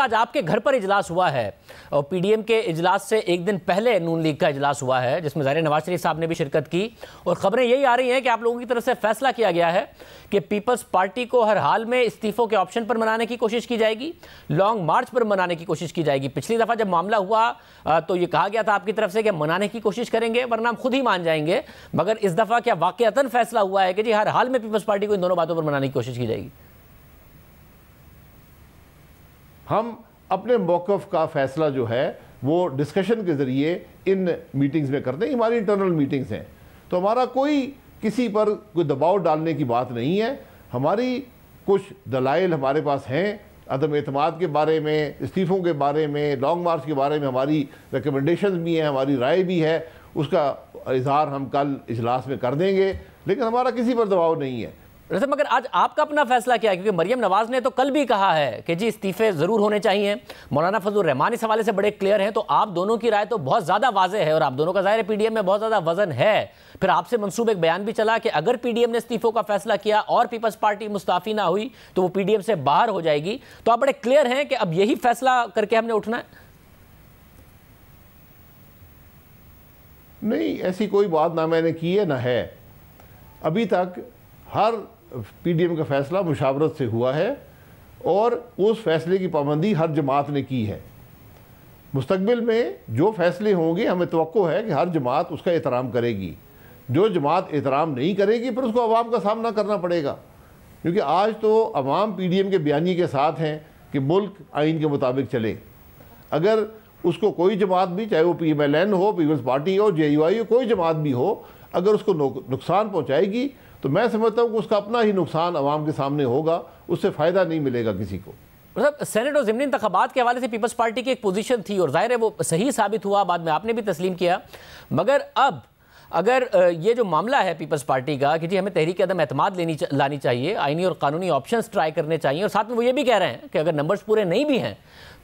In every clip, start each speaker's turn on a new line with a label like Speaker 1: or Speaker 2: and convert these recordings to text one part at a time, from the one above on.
Speaker 1: आज आपके घर पर इजलास हुआ है और पीडीएम के इजलास से एक दिन पहले नून लीग का इजलास हुआ है जिसमें जहर नवाज शरीफ साहब ने भी शिरकत की और खबरें यही आ रही हैं कि आप लोगों की तरफ से फैसला किया गया है कि पीपल्स पार्टी को हर हाल में इस्तीफ़ों के ऑप्शन पर मनाने की कोशिश की जाएगी लॉन्ग मार्च पर मनाने की कोशिश की जाएगी पिछली दफ़ा जब मामला हुआ तो ये कहा गया था आपकी तरफ से कि मनाने की कोशिश करेंगे वरना हम खुद ही मान जाएंगे मगर इस दफ़ा क्या वाक़ता फैसला हुआ है कि जी हर हाल में पीपल्स पार्टी को इन दोनों बातों पर मनाने की कोशिश की जाएगी
Speaker 2: हम अपने मौक़ का फ़ैसला जो है वो डिस्कशन के ज़रिए इन मीटिंग्स में करते हैं हमारी इंटरनल मीटिंग्स हैं तो हमारा कोई किसी पर कोई दबाव डालने की बात नहीं है हमारी कुछ दलाइल हमारे पास हैं अदम अतमाद के बारे में इस्तीफ़ों के बारे में लॉन्ग मार्च के बारे में हमारी रिकमेंडेशन भी हैं हमारी राय भी है
Speaker 1: उसका इजहार हम कल इजलास में कर देंगे लेकिन हमारा किसी पर दबाव नहीं है रसम मगर आज आपका अपना फैसला क्या है क्योंकि मरियम नवाज ने तो कल भी कहा है कि जी इस्तीफे ज़रूर होने चाहिए मौलाना फजल रहमान इस हवाले से बड़े क्लियर हैं तो आप दोनों की राय तो बहुत ज़्यादा वाजे है और आप दोनों का ज़ाहिर है पीडीएम में बहुत ज़्यादा वजन है फिर आपसे मनसूब एक बयान भी चला कि अगर पीडीएम ने इस्तीफ़ों का फैसला किया और पीपल्स पार्टी मुस्ताफ़ी ना हुई तो वो पीडीएम से बाहर हो जाएगी तो आप बड़े क्लियर हैं कि अब यही फैसला करके हमने उठना है
Speaker 2: नहीं ऐसी कोई बात ना मैंने की है ना है अभी तक हर पीडीएम का फैसला मुशावरत से हुआ है और उस फैसले की पाबंदी हर जमात ने की है मुस्तबिल में जो फैसले होंगे हमें तो है कि हर जमात उसका एहतराम करेगी जो जमात एहतराम नहीं करेगी फिर उसको अवाम का सामना करना पड़ेगा क्योंकि आज तो अवाम पी डी एम के बयानी के साथ हैं कि मुल्क आइन के मुताबिक चले अगर उसको कोई जमात भी चाहे वो पी एम एल एन हो पीपल्स पार्टी हो जे यू आई हो कोई जमात भी हो अगर उसको नुकसान पहुँचाएगी तो मैं समझता हूँ कि उसका अपना
Speaker 1: ही नुकसान आवाम के सामने होगा उससे फ़ायदा नहीं मिलेगा किसी को साहब सेनेट और ज़मनी इंतबात के हवाले से पीपल्स पार्टी की एक पोजीशन थी और जाहिर है वो सही साबित हुआ बाद में आपने भी तस्लीम किया मगर अब अगर ये जो मामला है पीपल्स पार्टी का कि जी हमें तहरीक अदम अहतमाद लेनी चा, लानी चाहिए आइनी और कानूनी ऑप्शन ट्राई करने चाहिए और साथ में वो ये भी कह रहे हैं कि अगर नंबर्स पूरे नहीं भी हैं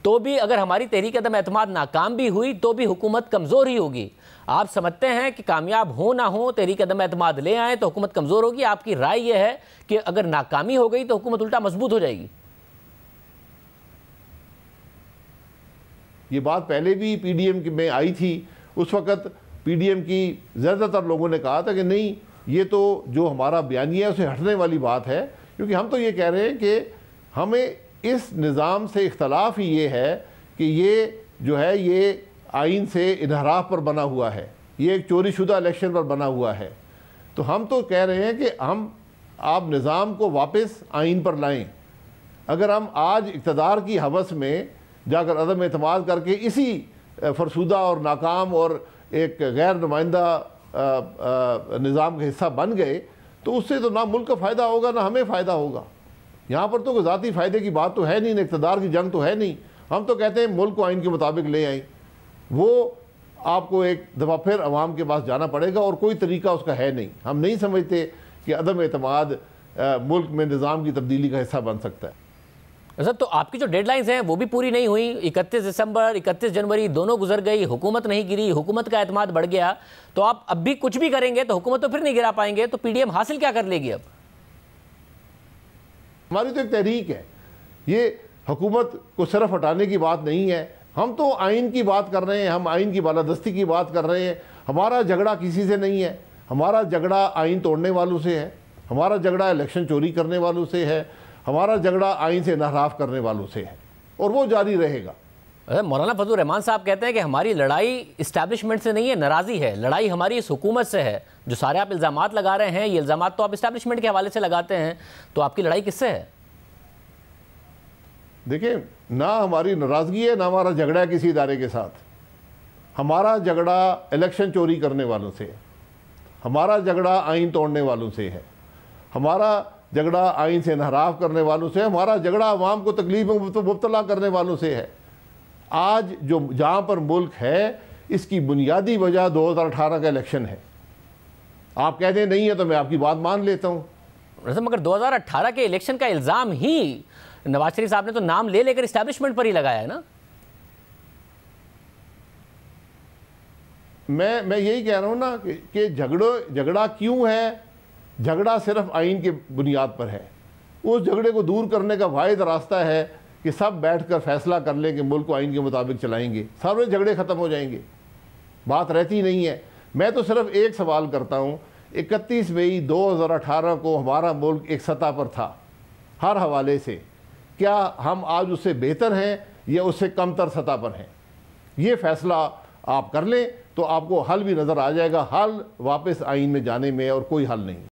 Speaker 1: तो भी अगर हमारी तहरीक अदम अहतमाद नाकाम भी हुई तो भी हुकूमत कमज़ोर ही होगी आप समझते हैं कि कामयाब हो ना हो तहरीक अदम अहतमाद ले आएँ तो हुकूमत कमज़ोर होगी आपकी राय यह है कि अगर नाकामी हो गई तो हुकूमत उल्टा मजबूत हो जाएगी
Speaker 2: ये बात पहले भी पीडीएम में आई थी उस वक़्त पीडीएम की ज़्यादातर लोगों ने कहा था कि नहीं ये तो जो हमारा बयानिया है उसे हटने वाली बात है क्योंकि हम तो ये कह रहे हैं कि हमें इस निज़ाम से इख्तलाफ ही ये है कि ये जो है ये आइन से इनहराफ पर बना हुआ है ये एक चोरी शुदा इलेक्शन पर बना हुआ है तो हम तो कह रहे हैं कि हम आप निज़ाम को वापस आइन पर लाएं अगर हम आज इकतदार की हवस में जाकर अदम अतमाद करके इसी फरसुदा और नाकाम और एक गैर नुमाइंदा निज़ाम का हिस्सा बन गए तो उससे तो ना मुल्क का फ़ायदा होगा ना हमें फ़ायदा होगा यहाँ पर तो कोई ज़ाती फ़ायदे की बात तो है नहीं इकतदार की जंग तो है नहीं हम तो कहते हैं मुल्क को आइन के मुताबिक ले आए वो आपको एक दफ़ा फिर आवाम के पास जाना पड़ेगा और कोई तरीका उसका है नहीं हम नहीं समझते कि अदम अतमाद
Speaker 1: मुल्क में निज़ाम की तब्दीली का हिस्सा बन सकता है सर तो आपकी जो डेडलाइंस हैं वो भी पूरी नहीं हुई 31 दिसंबर इकतीस जनवरी दोनों गुजर गई हुकूमत नहीं गिरी हुकूमत का अहतमाद बढ़ गया तो आप अब भी कुछ भी करेंगे तो हुकूमत तो फिर नहीं गिरा पाएंगे तो पीडीएम हासिल क्या कर लेगी अब
Speaker 2: हमारी तो एक तहरीक है ये हुकूमत को सिर्फ हटाने की बात नहीं है हम तो आइन की बात कर रहे हैं हम आइन की बालादस्ती की बात कर रहे हैं हमारा झगड़ा किसी से नहीं है हमारा झगड़ा आइन तोड़ने वालों से है हमारा झगड़ा इलेक्शन चोरी करने वालों से है हमारा झगड़ा आइन से नाराफ करने वालों से है और वो जारी
Speaker 1: रहेगा मौलाना फजल रहमान साहब कहते हैं कि हमारी लड़ाई इस्टेब्लिशमेंट से नहीं है नाराज़ी है लड़ाई हमारी इस हुकूमत से है जो सारे आप इल्ज़ाम लगा रहे हैं ये इल्ज़ाम तो आप इस्टेब्लिशमेंट के हवाले से लगाते हैं तो आपकी लड़ाई किससे है
Speaker 2: देखिए ना हमारी नाराज़गी है ना हमारा झगड़ा है किसी इदारे के साथ हमारा झगड़ा इलेक्शन चोरी करने वालों से है हमारा झगड़ा आइन तोड़ने वालों से है हमारा झगड़ा आइन से इनहराफ करने वालों से हमारा झगड़ा आवाम को तकलीफ में मुबतला करने वालों से है आज जो जहाँ पर मुल्क है इसकी बुनियादी वजह दो हज़ार
Speaker 1: अठारह का इलेक्शन है आप कहते हैं नहीं है तो मैं आपकी बात मान लेता हूँ मगर 2018 के इलेक्शन का इल्ज़ाम ही नवाज शरीफ साहब ने तो नाम ले लेकर इस्टेब्लिशमेंट पर ही लगाया है ना मैं मैं
Speaker 2: यही कह रहा हूँ ना कि झगड़ो झगड़ा क्यों है झगड़ा सिर्फ आइन के बुनियाद पर है उस झगड़े को दूर करने का वाद रास्ता है कि सब बैठ कर फैसला कर लें कि मुल्क को आइन के मुताबिक चलाएंगे सारे झगड़े ख़त्म हो जाएंगे बात रहती नहीं है मैं तो सिर्फ एक सवाल करता हूँ इकतीस मई 2018 को हमारा मुल्क एक सतह पर था हर हवाले से क्या हम आज उससे बेहतर हैं या उससे कमतर सतह पर हैं ये फैसला आप कर लें तो आपको हल भी नज़र आ जाएगा हल वापस आइन में जाने में और कोई हल नहीं